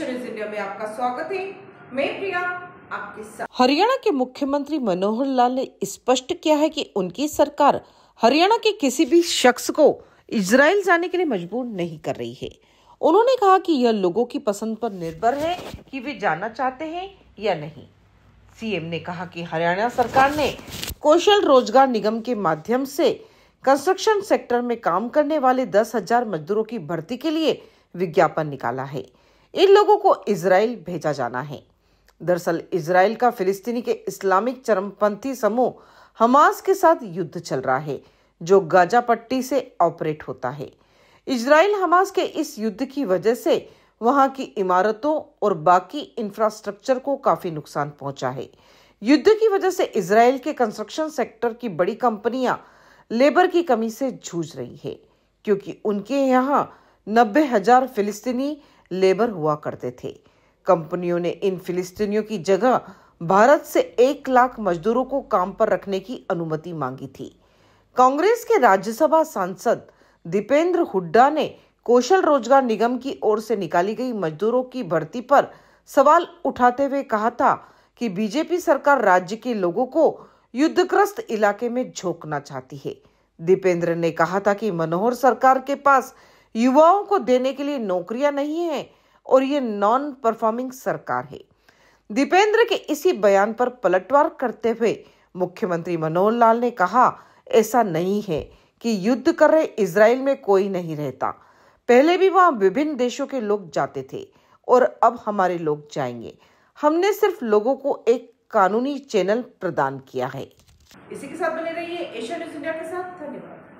India में आपका स्वागत है मैं प्रिया आपके साथ हरियाणा के मुख्यमंत्री मनोहर लाल ने स्पष्ट किया है कि उनकी सरकार हरियाणा के किसी भी शख्स को इसराइल जाने के लिए मजबूर नहीं कर रही है उन्होंने कहा कि यह लोगों की पसंद पर निर्भर है कि वे जाना चाहते हैं या नहीं सीएम ने कहा कि हरियाणा सरकार ने कौशल रोजगार निगम के माध्यम से कंस्ट्रक्शन सेक्टर में काम करने वाले दस हजार मजदूरों की भर्ती के लिए विज्ञापन निकाला है इन लोगों को इसराइल भेजा जाना है दरअसल इसराइल का फिलिस्तीनी के इस्लामिक चरमपंथी समूह हमास के साथ युद्ध चल रहा है जो गाजा पट्टी से ऑपरेट होता है इसराइल हमास के इस युद्ध की वजह से वहां की इमारतों और बाकी इंफ्रास्ट्रक्चर को काफी नुकसान पहुंचा है युद्ध की वजह से इसराइल के कंस्ट्रक्शन सेक्टर की बड़ी कंपनियां लेबर की कमी से जूझ रही है क्योंकि उनके यहाँ नब्बे हजार फिलिस्तीनी लेबर हुआ करते थे कंपनियों ने इन फिलिस्तीनियों की जगह भारत से एक लाख मजदूरों को काम पर रखने की अनुमति मांगी थी कांग्रेस के राज्यसभा सांसद दीपेंद्र हुड्डा ने कौशल रोजगार निगम की ओर से निकाली गई मजदूरों की भर्ती पर सवाल उठाते हुए कहा था कि बीजेपी सरकार राज्य के लोगों को युद्धग्रस्त इलाके में झोंकना चाहती है दीपेंद्र ने कहा था कि मनोहर सरकार के पास युवाओं को देने के लिए नौकरियां नहीं है और ये नॉन परफॉर्मिंग सरकार है दीपेंद्र के इसी बयान पर पलटवार करते हुए मुख्यमंत्री मनोहर लाल ने कहा ऐसा नहीं है कि युद्ध कर रहे इसराइल में कोई नहीं रहता पहले भी वहां विभिन्न देशों के लोग जाते थे और अब हमारे लोग जाएंगे हमने सिर्फ लोगों को एक कानूनी चैनल प्रदान किया है इसी के साथ बने रहिए एशिया न्यूज इंडिया के साथ धन्यवाद